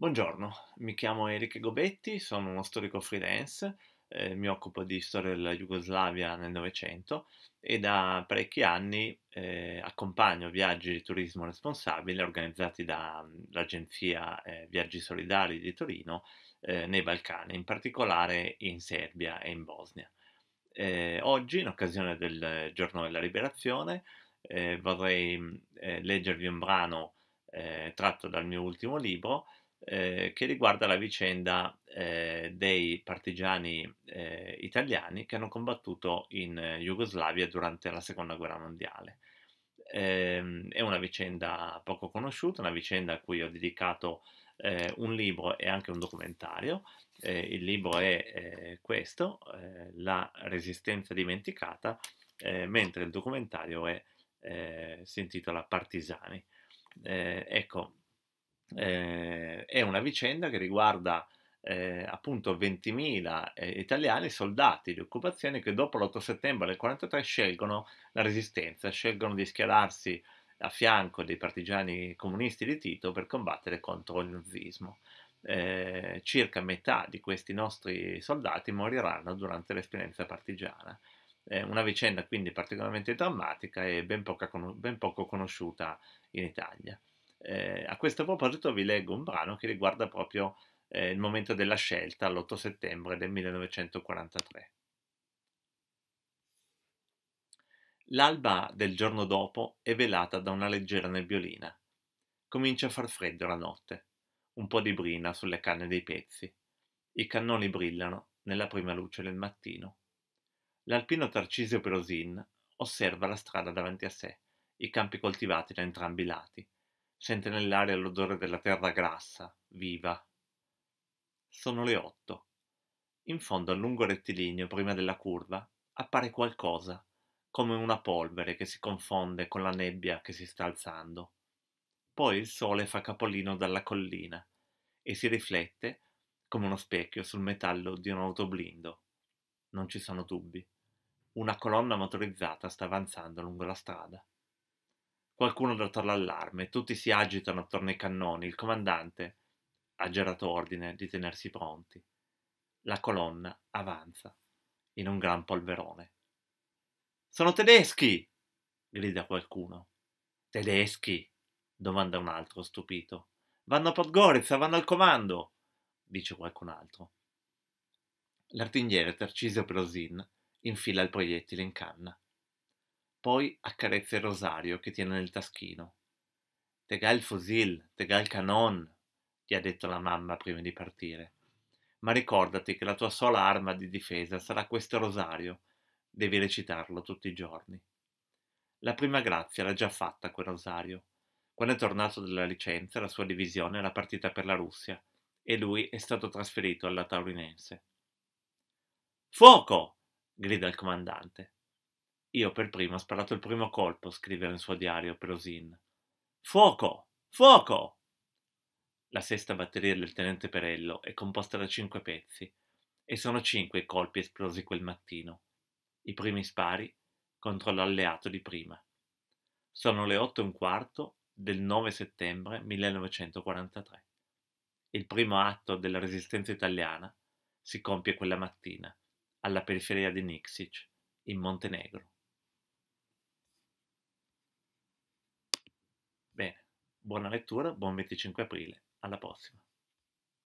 Buongiorno, mi chiamo Enrico Gobetti, sono uno storico freelance, eh, mi occupo di storia della Jugoslavia nel Novecento e da parecchi anni eh, accompagno viaggi di turismo responsabile organizzati dall'agenzia mm, eh, Viaggi Solidari di Torino eh, nei Balcani, in particolare in Serbia e in Bosnia. Eh, oggi, in occasione del Giorno della Liberazione, eh, vorrei mm, leggervi un brano tratto dal mio ultimo libro, eh, che riguarda la vicenda eh, dei partigiani eh, italiani che hanno combattuto in eh, Jugoslavia durante la seconda guerra mondiale. Ehm, è una vicenda poco conosciuta, una vicenda a cui ho dedicato eh, un libro e anche un documentario. Eh, il libro è questo, La resistenza dimenticata, mentre il documentario è, si intitola Partisani. ecco, eh, è una vicenda che riguarda eh, appunto 20.000 eh, italiani soldati di occupazione che dopo l'8 settembre del 1943 scelgono la resistenza, scelgono di schierarsi a fianco dei partigiani comunisti di Tito per combattere contro il nazismo. Eh, circa metà di questi nostri soldati moriranno durante l'esperienza partigiana. una vicenda quindi particolarmente drammatica e ben, poca, ben poco conosciuta in Italia. Eh, a questo proposito vi leggo un brano che riguarda proprio eh, il momento della scelta, l'8 settembre del 1943. L'alba del giorno dopo è velata da una leggera nebbiolina. Comincia a far freddo la notte, un po' di brina sulle canne dei pezzi. I cannoni brillano nella prima luce del mattino. L'alpino Tarcisio Perosin osserva la strada davanti a sé, i campi coltivati da entrambi i lati, Sente nell'aria l'odore della terra grassa, viva. Sono le otto. In fondo al lungo rettilineo prima della curva appare qualcosa, come una polvere che si confonde con la nebbia che si sta alzando. Poi il sole fa capolino dalla collina e si riflette come uno specchio sul metallo di un autoblindo. Non ci sono dubbi. Una colonna motorizzata sta avanzando lungo la strada. Qualcuno ha dato l'allarme, tutti si agitano attorno ai cannoni, il comandante ha gerato ordine di tenersi pronti. La colonna avanza in un gran polverone. Sono tedeschi! grida qualcuno. Tedeschi? domanda un altro stupito. Vanno a Podgorica, vanno al comando, dice qualcun altro. L'artigliere Tarcisio Pelosin infila il proiettile in canna. Poi accarezza il rosario che tiene nel taschino. Te ga il fusil, te ga il canon, gli ha detto la mamma prima di partire. Ma ricordati che la tua sola arma di difesa sarà questo rosario. Devi recitarlo tutti i giorni. La prima grazia l'ha già fatta quel rosario. Quando è tornato dalla licenza, la sua divisione era partita per la Russia e lui è stato trasferito alla Taurinense. Fuoco! grida il comandante. Io per primo ho sparato il primo colpo, scrive nel suo diario Perosin. Fuoco! Fuoco! La sesta batteria del tenente Perello è composta da cinque pezzi e sono cinque i colpi esplosi quel mattino. I primi spari contro l'alleato di prima. Sono le otto e un quarto del 9 settembre 1943. Il primo atto della resistenza italiana si compie quella mattina alla periferia di Niksic, in Montenegro. Buona lettura, buon 25 aprile, alla prossima.